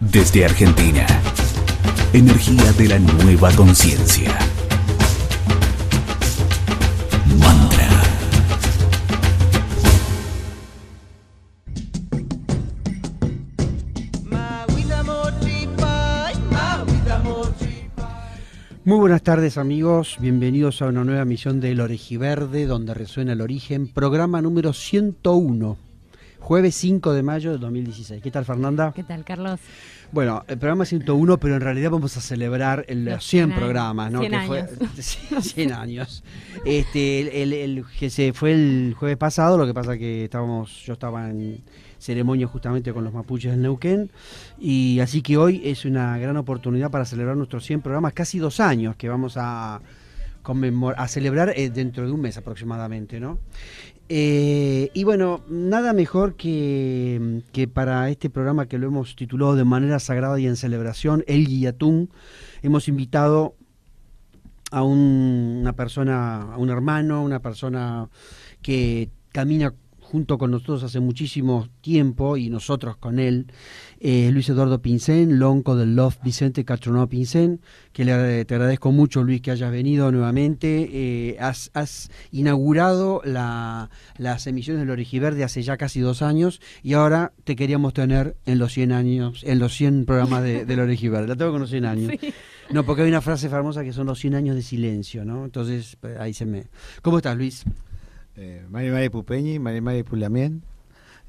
Desde Argentina, energía de la nueva conciencia. Mantra. Muy buenas tardes amigos, bienvenidos a una nueva misión del Orejiverde, donde resuena el origen, programa número 101 jueves 5 de mayo de 2016. ¿Qué tal, Fernanda? ¿Qué tal, Carlos? Bueno, el programa 101, pero en realidad vamos a celebrar el, los 100, programas, ¿no? 100 años. Fue, 100 años. Este, el, que se fue el jueves pasado, lo que pasa que estábamos, yo estaba en ceremonia justamente con los mapuches del Neuquén, y así que hoy es una gran oportunidad para celebrar nuestros 100 programas, casi dos años que vamos a a celebrar eh, dentro de un mes aproximadamente, ¿no? Eh, y bueno, nada mejor que, para este programa que lo hemos titulado de manera sagrada y en celebración, El Guillatún, hemos invitado a una persona, a un hermano, una persona que camina junto con nosotros hace muchísimo tiempo y nosotros con él, eh, Luis Eduardo Pincén, lonco del Love Vicente Castronó Pincén, que te agradezco mucho, Luis, que hayas venido nuevamente. Eh, has, inaugurado las emisiones del verde hace ya casi dos años y ahora te queríamos tener en los 100 años, en los 100 programas de, del Origiverde. La tengo con los 100 años. No, porque hay una frase famosa que son los 100 años de silencio, ¿no? Entonces, ahí se me... ¿Cómo estás, Luis? María eh, María Mari Pupeñi, María María Pulamien.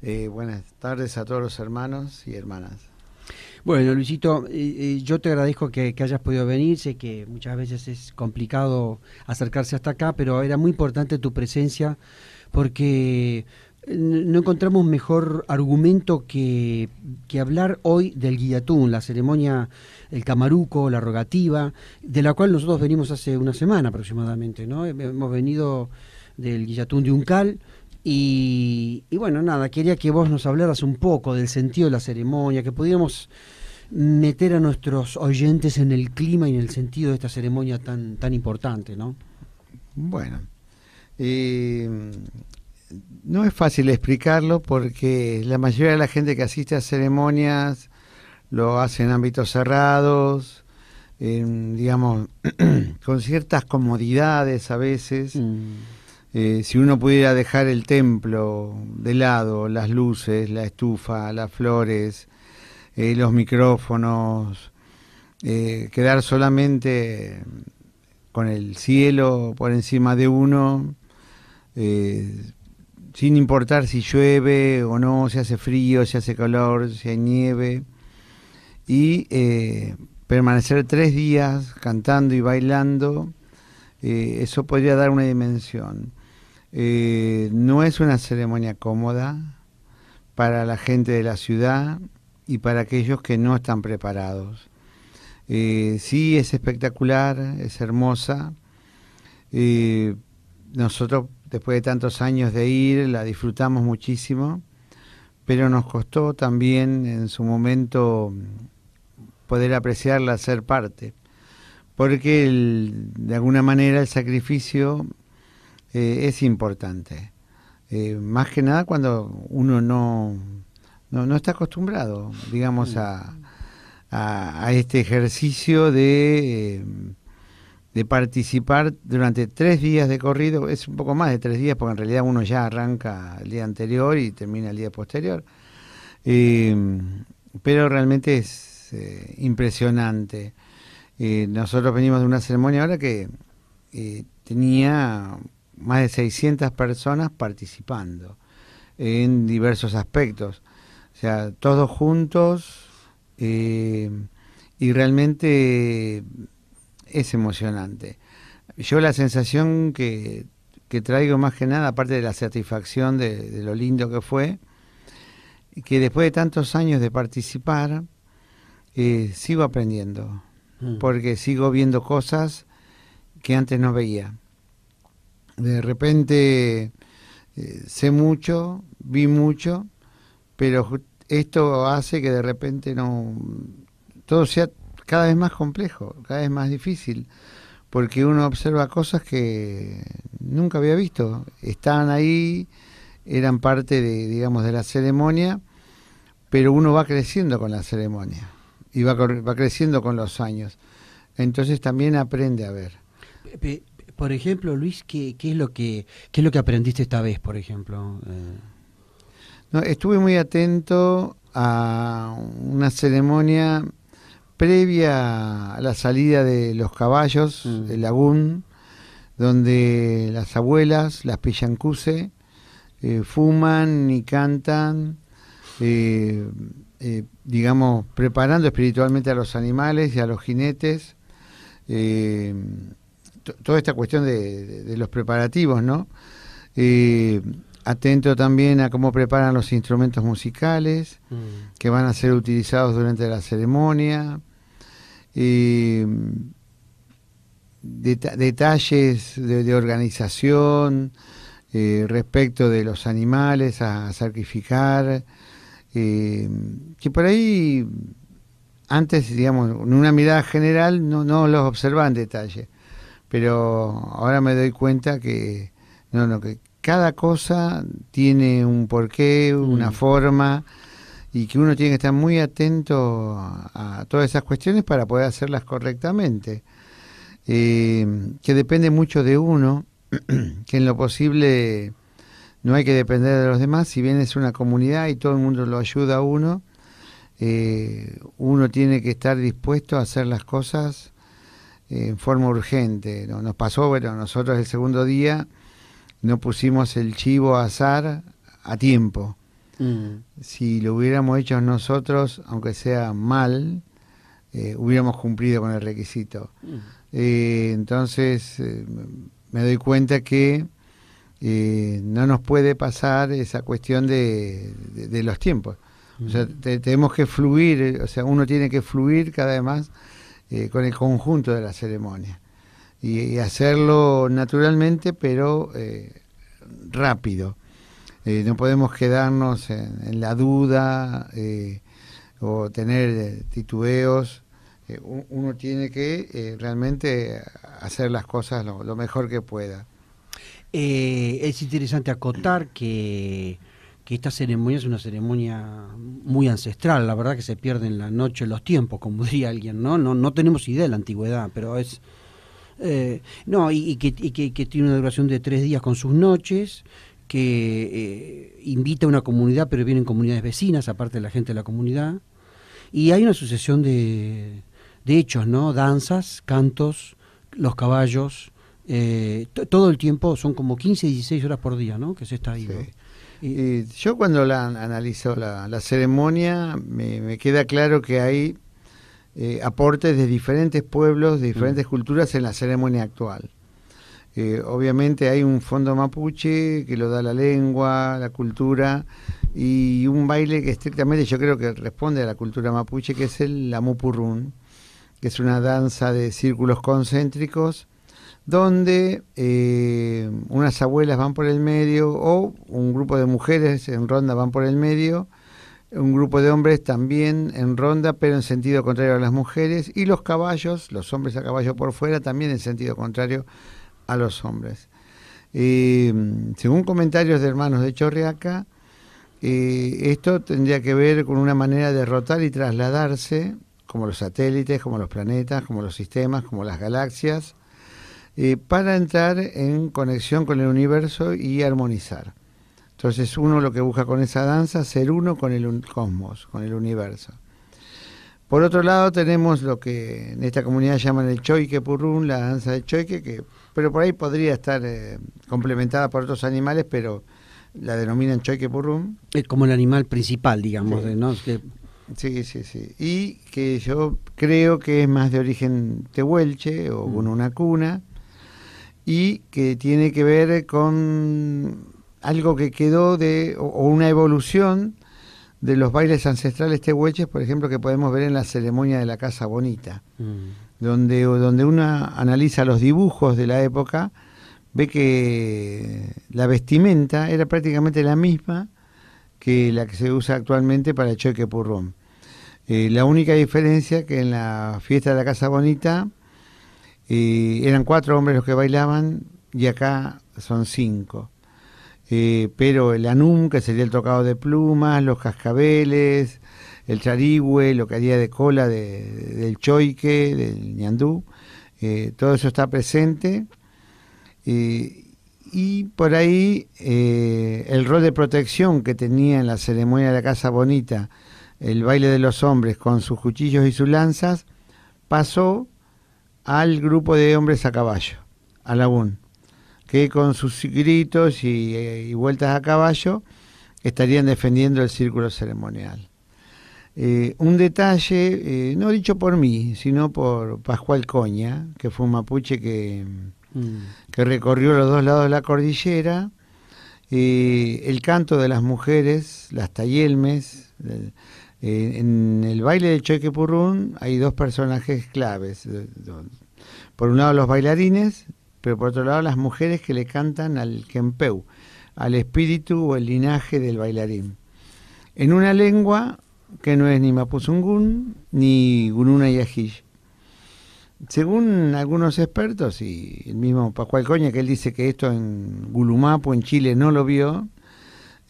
Eh, buenas tardes a todos los hermanos y hermanas. Bueno, Luisito, eh, eh, yo te agradezco que, hayas podido venir. Sé que muchas veces es complicado acercarse hasta acá, pero era muy importante tu presencia porque no encontramos mejor argumento que, hablar hoy del guillatún, la ceremonia, el camaruco, la rogativa, de la cual nosotros venimos hace una semana aproximadamente, ¿no? Hemos venido del guillatún de Uncal, y, bueno, nada, quería que vos nos hablaras un poco del sentido de la ceremonia, que pudiéramos meter a nuestros oyentes en el clima y en el sentido de esta ceremonia tan, tan importante, ¿no? Bueno, eh, no es fácil explicarlo porque la mayoría de la gente que asiste a ceremonias lo hace en ámbitos cerrados, digamos, con ciertas comodidades a veces. Mm. Eh, si uno pudiera dejar el templo de lado, las luces, la estufa, las flores, eh, los micrófonos, eh, quedar solamente con el cielo por encima de uno, sin importar si llueve o no, si hace frío, si hace calor, si hay nieve, y permanecer tres días cantando y bailando, eso podría dar una dimensión. Eh, no es una ceremonia cómoda para la gente de la ciudad y para aquellos que no están preparados. Eh, sí, es espectacular, es hermosa. Eh, nosotros, después de tantos años de ir, la disfrutamos muchísimo, pero nos costó también en su momento poder apreciarla, ser parte, porque de alguna manera el sacrificio eh, es importante. Eh, más que nada cuando uno no, no, está acostumbrado, digamos, a, este ejercicio de, eh, de, participar durante tres días de corrido. Es un poco más de tres días, porque en realidad uno ya arranca el día anterior y termina el día posterior. pero realmente es impresionante. nosotros venimos de una ceremonia ahora que tenía más de 600 personas participando en diversos aspectos. O sea, todos juntos eh, y realmente es emocionante. Yo la sensación que, traigo más que nada, aparte de la satisfacción de, lo lindo que fue, que después de tantos años de participar, eh, sigo aprendiendo, mm. porque sigo viendo cosas que antes no veía de repente eh, sé mucho, vi mucho, pero esto hace que de repente no todo sea cada vez más complejo, cada vez más difícil, porque uno observa cosas que nunca había visto, estaban ahí, eran parte de digamos de la ceremonia, pero uno va creciendo con la ceremonia y va, va creciendo con los años. Entonces también aprende a ver por ejemplo, Luis, ¿qué, es lo que, lo que aprendiste esta vez, por ejemplo? Eh. estuve muy atento a una ceremonia previa a la salida de los caballos del mm. lagún, donde las abuelas, las pillancuse, eh, fuman y cantan, eh, digamos, preparando espiritualmente a los animales y a los jinetes toda esta cuestión de, los preparativos, ¿no? Eh, atento también a cómo preparan los instrumentos musicales mm. que van a ser utilizados durante la ceremonia. y mm, detalles de, organización eh, respecto de los animales a, sacrificar, eh, que por ahí antes, digamos, en una mirada general no, no los observaban detalle pero ahora me doy cuenta que, no, no, que cada cosa tiene un porqué, una mm. forma, y que uno tiene que estar muy atento a todas esas cuestiones para poder hacerlas correctamente. Eh, que depende mucho de uno, que en lo posible no hay que depender de los demás, si bien es una comunidad y todo el mundo lo ayuda a uno, eh, uno tiene que estar dispuesto a hacer las cosas en forma urgente. Nos pasó, bueno, nosotros el segundo día no pusimos el chivo a azar a tiempo. Mm. Si lo hubiéramos hecho nosotros, aunque sea mal, eh, hubiéramos cumplido con el requisito. Mm. Eh, entonces, eh, me doy cuenta que no nos puede pasar esa cuestión de, los tiempos. Mm. tenemos que fluir, o sea, uno tiene que fluir cada vez más eh, con el conjunto de la ceremonia. Y, hacerlo naturalmente, pero eh, rápido. Eh, no podemos quedarnos en, la duda o tener titubeos. uno tiene que realmente hacer las cosas lo mejor que pueda. es interesante acotar que que esta ceremonia es una ceremonia muy ancestral, la verdad que se pierde en la noche los tiempos, como diría alguien, ¿no? No, no tenemos idea de la antigüedad, pero es... Eh, no, y, que, tiene una duración de tres días con sus noches, que eh, invita a una comunidad, pero vienen comunidades vecinas, aparte de la gente de la comunidad, y hay una sucesión de, de hechos, ¿no? Danzas, cantos, los caballos, eh, todo el tiempo son como 15, 16 horas por día, ¿no? Que se está ahí yo cuando la analizo la, ceremonia, me, queda claro que hay eh, aportes de diferentes pueblos, de diferentes mm. culturas en la ceremonia actual. Eh, obviamente hay un fondo mapuche que lo da la lengua, la cultura y un baile que estrictamente yo creo que responde a la cultura mapuche, que es el, Lamupurrún, que es una danza de círculos concéntricos donde eh, unas abuelas van por el medio o un grupo de mujeres en ronda van por el medio, un grupo de hombres también en ronda, pero en sentido contrario a las mujeres, y los caballos, los hombres a caballo por fuera, también en sentido contrario a los hombres. Eh, según comentarios de hermanos de Chorriaca, eh, esto tendría que ver con una manera de rotar y trasladarse, como los satélites, como los planetas, como los sistemas, como las galaxias, eh, para entrar en conexión con el universo y armonizar. Entonces uno lo que busca con esa danza, es ser uno con el cosmos, con el universo. Por otro lado tenemos lo que en esta comunidad llaman el choique purrún, la danza de choike, que, pero por ahí podría estar eh, complementada por otros animales, pero la denominan choique purrún. Es como el animal principal, digamos, sí. Sí, sí, Y que yo creo que es más de origen tehuelche o mm. una cuna y que tiene que ver con algo que quedó de, o, una evolución de los bailes ancestrales tehueches, por ejemplo, que podemos ver en la ceremonia de la Casa Bonita, mm. donde, donde una analiza los dibujos de la época, ve que la vestimenta era prácticamente la misma que la que se usa actualmente para el choque purrón. Eh, la única diferencia que en la fiesta de la Casa Bonita eran cuatro hombres los que bailaban y acá son cinco. Eh, pero el anum, que sería el tocado de plumas, los cascabeles, el charigüe, lo que haría de cola de, del choique, del ñandú, eh, todo eso está presente. Eh, y por ahí el rol de protección que tenía en la ceremonia de la Casa Bonita el baile de los hombres con sus cuchillos y sus lanzas pasó al grupo de hombres a caballo, a Lagún, que con sus gritos eh, y, vueltas a caballo estarían defendiendo el círculo ceremonial. Eh, un detalle, eh, no dicho por mí, sino por Pascual Coña, que fue un mapuche que, mm. recorrió los dos lados de la cordillera, el canto de las mujeres, las tayelmes, eh, en el baile de Chequepurrún hay dos personajes claves. Eh, por un lado los bailarines, pero por otro lado las mujeres que le cantan al Kempeu, al espíritu o el linaje del bailarín. En una lengua que no es ni mapuzungún ni gununa yajish. Según algunos expertos, y el mismo Pascual Coña, que él dice que esto en Gulumapo, en Chile, no lo vio,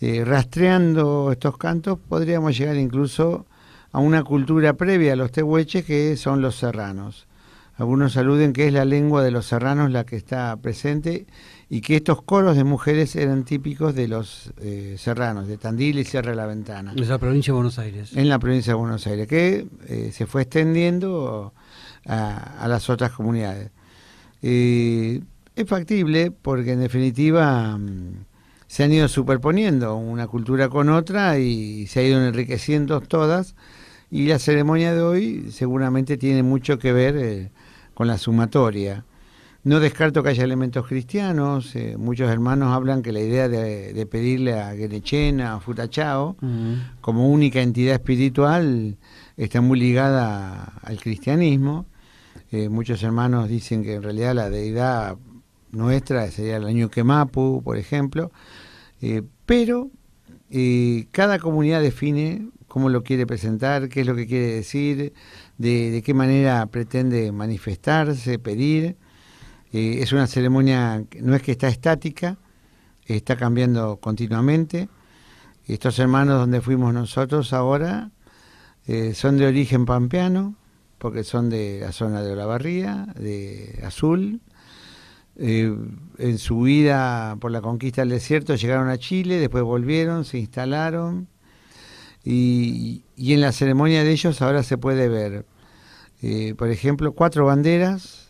eh, rastreando estos cantos, podríamos llegar incluso a una cultura previa a los tehueches que son los serranos. Algunos aluden que es la lengua de los serranos la que está presente y que estos coros de mujeres eran típicos de los eh, serranos, de Tandil y Sierra la Ventana. En la provincia de Buenos Aires. En la provincia de Buenos Aires, que eh, se fue extendiendo a, las otras comunidades. es factible porque en definitiva mm, se han ido superponiendo una cultura con otra y se han ido enriqueciendo todas. Y la ceremonia de hoy seguramente tiene mucho que ver eh, con la sumatoria. No descarto que haya elementos cristianos, eh, muchos hermanos hablan que la idea de, pedirle a Guerechena, a Futachao, como única entidad espiritual, está muy ligada al cristianismo. Eh, muchos hermanos dicen que en realidad la deidad nuestra sería la Mapu, por ejemplo, eh, pero eh, cada comunidad define cómo lo quiere presentar, qué es lo que quiere decir, de, qué manera pretende manifestarse, pedir. Eh, es una ceremonia, no es que está estática, está cambiando continuamente. Estos hermanos donde fuimos nosotros ahora son de origen pampeano, porque son de la zona de Olavarría, de Azul, eh, en su vida por la conquista del desierto llegaron a Chile, después volvieron, se instalaron y, en la ceremonia de ellos ahora se puede ver, eh, por ejemplo, cuatro banderas,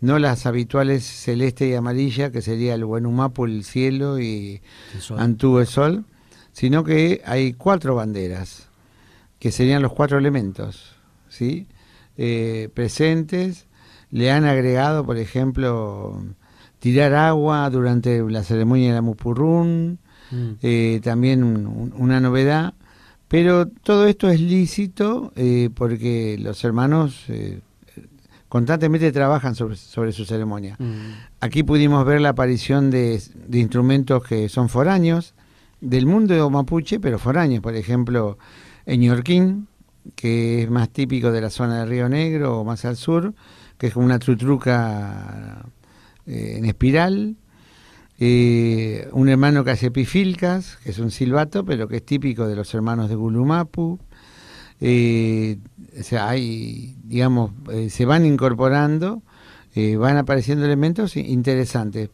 no las habituales celeste y amarilla, que sería el por el cielo y Antu el sol, sino que hay cuatro banderas, que serían los cuatro elementos, ¿sí? Eh, presentes le han agregado, por ejemplo, tirar agua durante la ceremonia de la Mupurrún, mm. eh, también una novedad, pero todo esto es lícito eh, porque los hermanos eh, constantemente trabajan sobre, su ceremonia. Mm. Aquí pudimos ver la aparición de, instrumentos que son foráneos, del mundo mapuche, pero foráneos, por ejemplo, en Yorquín, que es más típico de la zona de Río Negro o más al sur, que es como una trutruca eh, en espiral. Eh, un hermano que hace pifilcas, que es un silbato, pero que es típico de los hermanos de Gulumapu. Eh, o sea, hay, digamos, se van incorporando, van apareciendo elementos interesantes.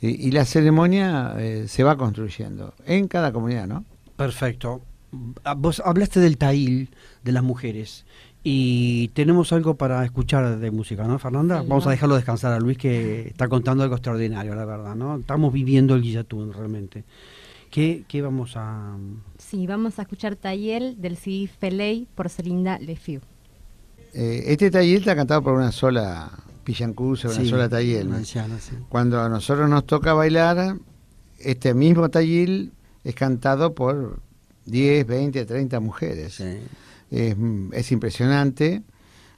y la ceremonia se va construyendo en cada comunidad, ¿no? Perfecto. Vos hablaste del tail de las mujeres y tenemos algo para escuchar de música, ¿no, Fernanda? Vamos a dejarlo descansar a Luis, que está contando algo extraordinario, la verdad, ¿no? Estamos viviendo el Guillatún, realmente. ¿Qué, ¿Qué, vamos a...? Sí, vamos a escuchar Tayel del CD Feley por Selinda Lefiu. Eh, este Tayel está cantado por una sola pijancusa, una sola Tayel. sí. Cuando a nosotros nos toca bailar, este mismo Tayel es cantado por 10, 20, 30 mujeres. Sí es, impresionante.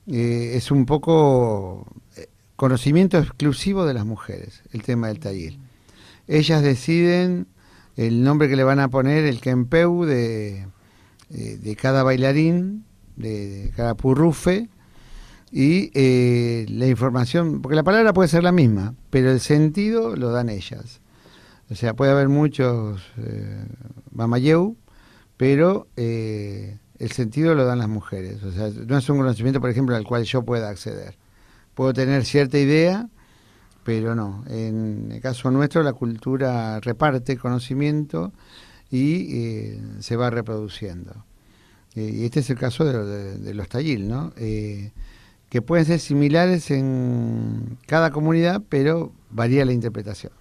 Eh, es un poco eh, conocimiento exclusivo de las mujeres, el tema del taller. Ellas deciden el nombre que le van a poner, el kempeu de, eh, cada bailarín, de, cada purrufe, y la información, porque la palabra puede ser la misma, pero el sentido lo dan ellas. O sea, puede haber muchos mamayeu, pero el sentido lo dan las mujeres. O sea, no es un conocimiento, por ejemplo, al cual yo pueda acceder. Puedo tener cierta idea, pero no. En el caso nuestro, la cultura reparte conocimiento y eh, se va reproduciendo. Eh, y este es el caso de, los tallil, ¿no? Eh, que pueden ser similares en cada comunidad, pero varía la interpretación.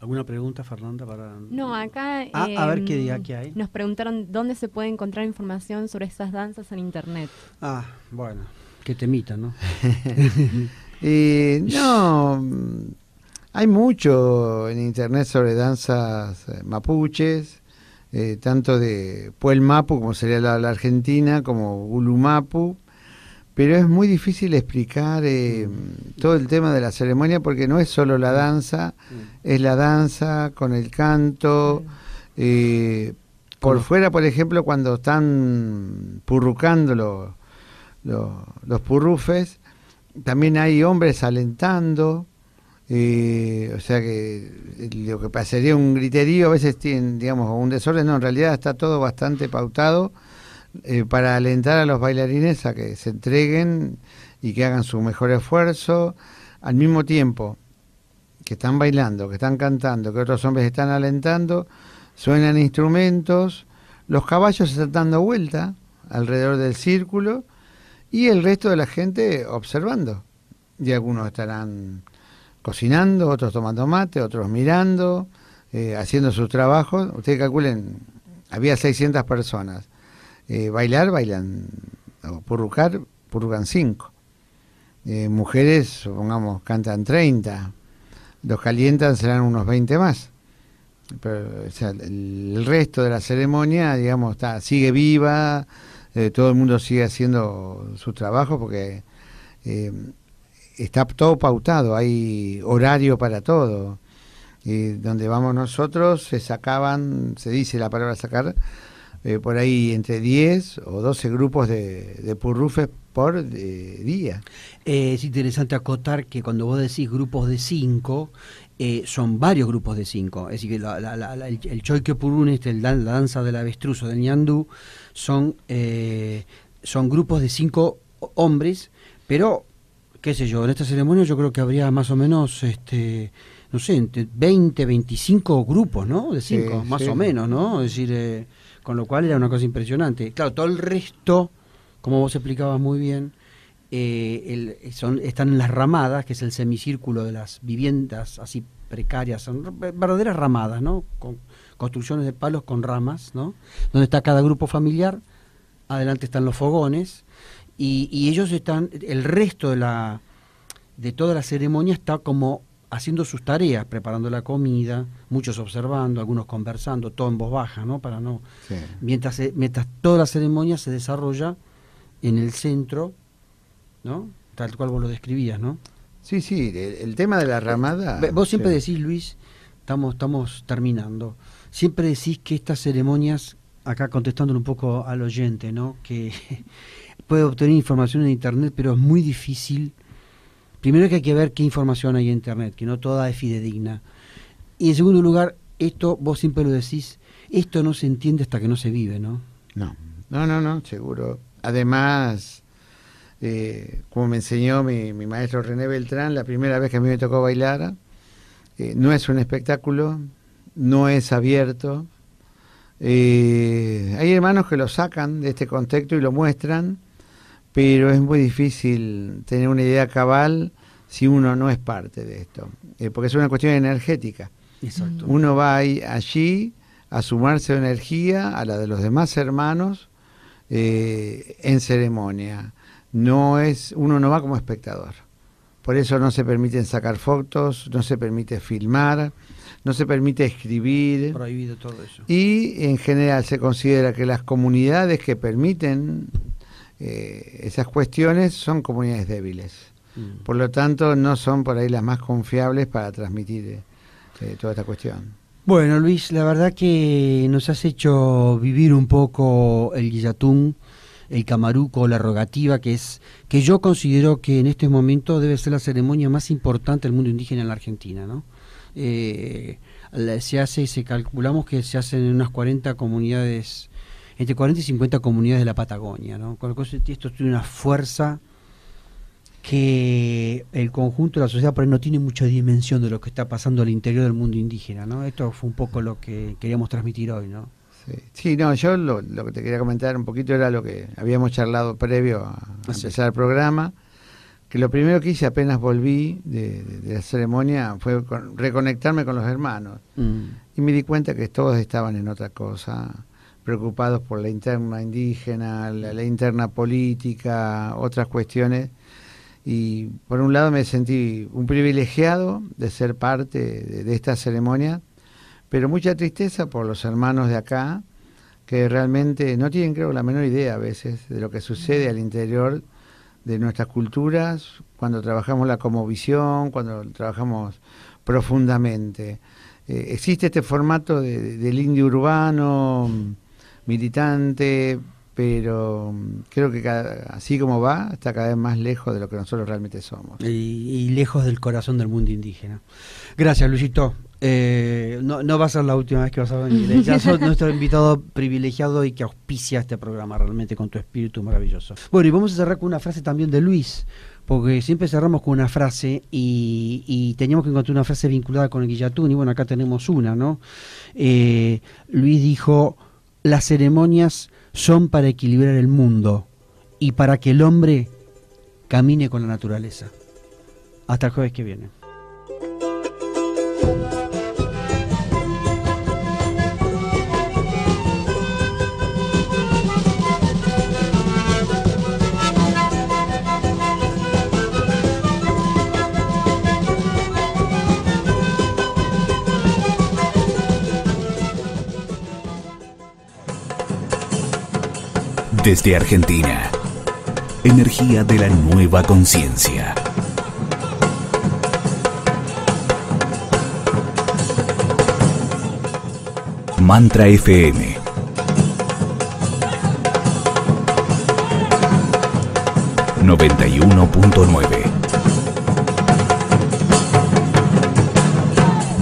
¿Alguna pregunta, Fernanda? Para... No, acá. Ah, a ver qué em, que hay. Nos preguntaron dónde se puede encontrar información sobre estas danzas en internet. Ah, bueno, que temita, ¿no? Eh, no, hay mucho en internet sobre danzas eh, mapuches, eh, tanto de Puel Mapu, como sería la, Argentina, como Ulumapu. Mapu pero es muy difícil explicar eh, todo el tema de la ceremonia porque no es solo la danza, mm. es la danza con el canto. Mm. Eh, por fuera, por ejemplo, cuando están purrucando los, los, purrufes, también hay hombres alentando. Eh, o sea que lo que parecería un griterío a veces tiene, digamos, un desorden, no, en realidad está todo bastante pautado eh, para alentar a los bailarines a que se entreguen y que hagan su mejor esfuerzo, al mismo tiempo que están bailando, que están cantando, que otros hombres están alentando, suenan instrumentos, los caballos están dando vuelta alrededor del círculo y el resto de la gente observando. Y algunos estarán cocinando, otros tomando mate, otros mirando, eh, haciendo sus trabajos. Ustedes calculen, había 600 personas. Eh, bailar, bailan, o purrucar, purrucan cinco. Eh, mujeres, supongamos, cantan 30, los calientan serán unos 20 más. Pero, el resto de la ceremonia, digamos, está, sigue viva, eh, todo el mundo sigue haciendo su trabajo porque está todo pautado, hay horario para todo. Y donde vamos nosotros se sacaban, se dice la palabra sacar, eh, por ahí entre 10 o 12 grupos de, purrufes por eh, día. Eh, es interesante acotar que cuando vos decís grupos de 5, son varios grupos de 5. Es decir, que el, el choique purún, este, el la danza del avestruz o del ñandú, son, son grupos de 5 hombres, pero, qué sé yo, en esta ceremonia yo creo que habría más o menos... este no sé, entre 20, 25 grupos, ¿no? De 5, más o menos, ¿no? Es decir, con lo cual era una cosa impresionante. Claro, todo el resto, como vos explicabas muy bien, eh, son, están en las ramadas, que es el semicírculo de las viviendas así precarias, son verdaderas ramadas, ¿no? Con construcciones de palos con ramas, ¿no? Donde está cada grupo familiar, adelante están los fogones, y, y ellos están, el resto de la de toda la ceremonia está como haciendo sus tareas, preparando la comida, muchos observando, algunos conversando, todo en voz baja, ¿no? Para no. Mientras, toda la ceremonia se desarrolla en el centro, ¿no? Tal cual vos lo describías, ¿no? Sí, sí, el, tema de la eh, ramada. Vos siempre decís, Luis, estamos, estamos terminando, siempre decís que estas ceremonias, acá contestándole un poco al oyente, ¿no? Que puede obtener información en internet, pero es muy difícil primero que hay que ver qué información hay en Internet, que no toda es fidedigna. Y en segundo lugar, esto, vos siempre lo decís, esto no se entiende hasta que no se vive, ¿no? No, no, no, no, seguro. Además, eh, como me enseñó mi, maestro René Beltrán, la primera vez que a mí me tocó bailar, eh, no es un espectáculo, no es abierto. Eh, hay hermanos que lo sacan de este contexto y lo muestran pero es muy difícil tener una idea cabal si uno no es parte de esto, eh, porque es una cuestión energética. Exacto. Uno va allí a sumarse energía a la de los demás hermanos eh, en ceremonia. No es, uno no va como espectador. Por eso no se permiten sacar fotos, no se permite filmar, no se permite escribir. Prohibido todo eso. Y en general se considera que las comunidades que permiten eh, esas cuestiones son comunidades débiles. Mm. Por lo tanto, no son por ahí las más confiables para transmitir eh, eh, toda esta cuestión. Bueno, Luis, la verdad que nos has hecho vivir un poco el guillatún, el camaruco, la rogativa, que es que yo considero que en este momento debe ser la ceremonia más importante del mundo indígena en la Argentina, ¿no? se hace, se calculamos que se hacen en unas 40 comunidades este, entre 40 y 50 comunidades de la Patagonia. ¿no? Con lo esto tiene una fuerza que el conjunto de la sociedad por ahí no tiene mucha dimensión de lo que está pasando al interior del mundo indígena. ¿no? Esto fue un poco lo que queríamos transmitir hoy. ¿no? Sí. no, yo lo, que te quería comentar un poquito era lo que habíamos charlado previo a, ah, empezar el programa que lo primero que hice apenas volví de, la ceremonia fue reconectarme con los hermanos. Mm. Y me di cuenta que todos estaban en otra cosa, preocupados por la interna indígena, la, interna política, otras cuestiones. Y por un lado me sentí un privilegiado de ser parte de, esta ceremonia, pero mucha tristeza por los hermanos de acá, que realmente no tienen, creo, la menor idea a veces de lo que sucede al interior de nuestras culturas, cuando trabajamos la comovisión, cuando trabajamos profundamente. Eh, existe este formato del indio urbano militante, pero mm, creo que así como va, está cada vez más lejos de lo que nosotros realmente somos. Y, lejos del corazón del mundo indígena. Gracias, Luisito. Eh, no, va a ser la última vez que vas a venir. ¿eh? Ya sos nuestro invitado privilegiado y que auspicia este programa realmente con tu espíritu maravilloso. Bueno, y vamos a cerrar con una frase también de Luis, porque siempre cerramos con una frase y, teníamos que encontrar una frase vinculada con el Guillatún. Y bueno, acá tenemos una, ¿no? Eh, Luis dijo las ceremonias son para equilibrar el mundo y para que el hombre camine con la naturaleza. Hasta el jueves que viene. Desde Argentina, energía de la nueva conciencia. Mantra FM. 91.9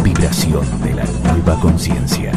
Vibración de la nueva conciencia.